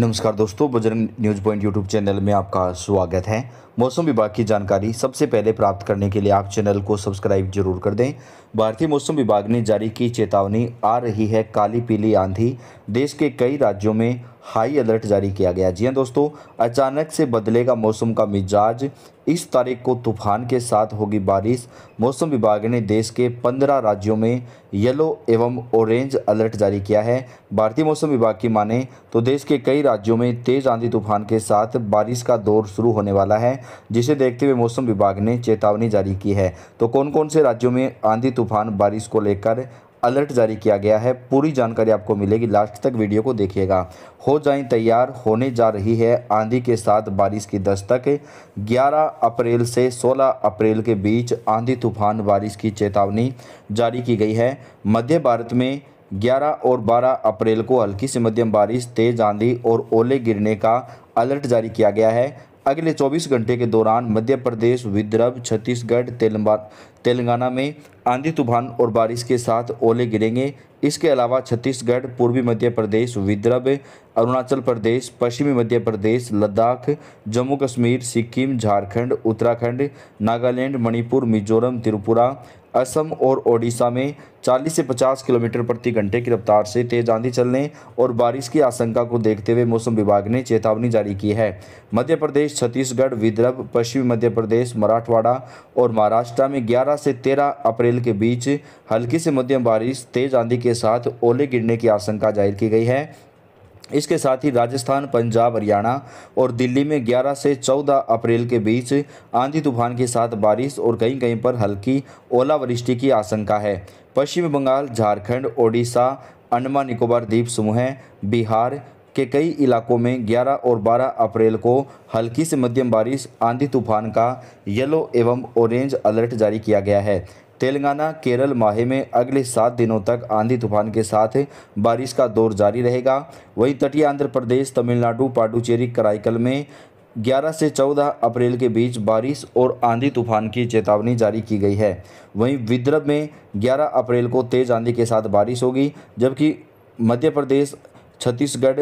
नमस्कार दोस्तों Bajrang news point YouTube channel में आपका स्वागत है मौसम विभाग की जानकारी सबसे पहले प्राप्त करने के लिए आप चैनल को सब्सक्राइब जरूर कर दें भारतीय मौसम विभाग ने जारी की चेतावनी आ रही है काली पीली आंधी देश के कई राज्यों में हाई अलर्ट जारी किया गया जी हाँ दोस्तों अचानक से बदलेगा मौसम का मिजाज इस तारीख को तूफान के साथ होगी बारिश मौसम विभाग ने देश के पंद्रह राज्यों में येलो एवं ऑरेंज अलर्ट जारी किया है भारतीय मौसम विभाग की माने तो देश के कई राज्यों में तेज़ आंधी तूफान के साथ बारिश का दौर शुरू होने वाला है जिसे देखते हुए मौसम विभाग ने चेतावनी जारी की है तो कौन कौन से राज्यों में आंधी तूफान बारिश को लेकर अलर्ट जारी किया गया है पूरी जानकारी आपको मिलेगी लास्ट तक वीडियो को देखिएगा हो जाए तैयार होने जा रही है आंधी के साथ बारिश की दस्तक 11 अप्रैल से 16 अप्रैल के बीच आंधी तूफान बारिश की चेतावनी जारी की गई है मध्य भारत में 11 और 12 अप्रैल को हल्की से मध्यम बारिश तेज आंधी और ओले गिरने का अलर्ट जारी किया गया है अगले 24 घंटे के दौरान मध्य प्रदेश विदर्भ छत्तीसगढ़ तेलंगाना में आंधी तूफान और बारिश के साथ ओले गिरेंगे इसके अलावा छत्तीसगढ़ पूर्वी मध्य प्रदेश विदर्भ अरुणाचल प्रदेश पश्चिमी मध्य प्रदेश लद्दाख जम्मू कश्मीर सिक्किम झारखंड उत्तराखंड नागालैंड मणिपुर मिजोरम त्रिपुरा असम और ओडिशा में 40 से 50 किलोमीटर प्रति घंटे की रफ्तार से तेज आंधी चलने और बारिश की आशंका को देखते हुए मौसम विभाग ने चेतावनी जारी की है मध्य प्रदेश छत्तीसगढ़ विदर्भ पश्चिमी मध्य प्रदेश मराठवाड़ा और महाराष्ट्र में 11 से 13 अप्रैल के बीच हल्की से मध्यम बारिश तेज आंधी की के साथ ओले गिरने की आशंका जाहिर की गई है इसके साथ ही राजस्थान पंजाब हरियाणा और दिल्ली में 11 से 14 अप्रैल के बीच आंधी तूफान के साथ बारिश और कहीं कहीं पर हल्की ओलावृष्टि की आशंका है पश्चिम बंगाल झारखंड ओडिशा अंडमान निकोबार द्वीप समूह बिहार के कई इलाकों में 11 और 12 अप्रैल को हल्की से मध्यम बारिश आंधी तूफान का येलो एवं ऑरेंज अलर्ट जारी किया गया है तेलंगाना केरल माहे में अगले सात दिनों तक आंधी तूफान के साथ बारिश का दौर जारी रहेगा वहीं तटीय आंध्र प्रदेश तमिलनाडु पाडुचेरी कराईकल में 11 से 14 अप्रैल के बीच बारिश और आंधी तूफान की चेतावनी जारी की गई है वहीं विदर्भ में 11 अप्रैल को तेज़ आंधी के साथ बारिश होगी जबकि मध्य प्रदेश छत्तीसगढ़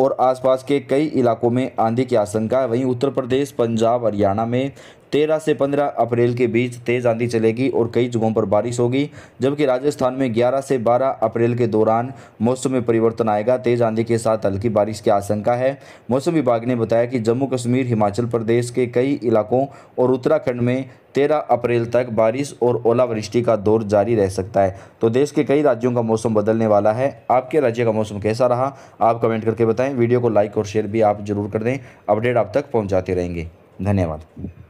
और आसपास के कई इलाकों में आंधी की आशंका है वहीं उत्तर प्रदेश पंजाब हरियाणा में तेरह से पंद्रह अप्रैल के बीच तेज़ आंधी चलेगी और कई जगहों पर बारिश होगी जबकि राजस्थान में ग्यारह से बारह अप्रैल के दौरान मौसम में परिवर्तन आएगा तेज़ आंधी के साथ हल्की बारिश की आशंका है मौसम विभाग ने बताया कि जम्मू कश्मीर हिमाचल प्रदेश के कई इलाकों और उत्तराखंड में तेरह अप्रैल तक बारिश और ओलावृष्टि का दौर जारी रह सकता है तो देश के कई राज्यों का मौसम बदलने वाला है आपके राज्य का मौसम कैसा रहा आप कमेंट करके बताएं वीडियो को लाइक और शेयर भी आप जरूर कर दें अपडेट आप तक पहुंचाते रहेंगे धन्यवाद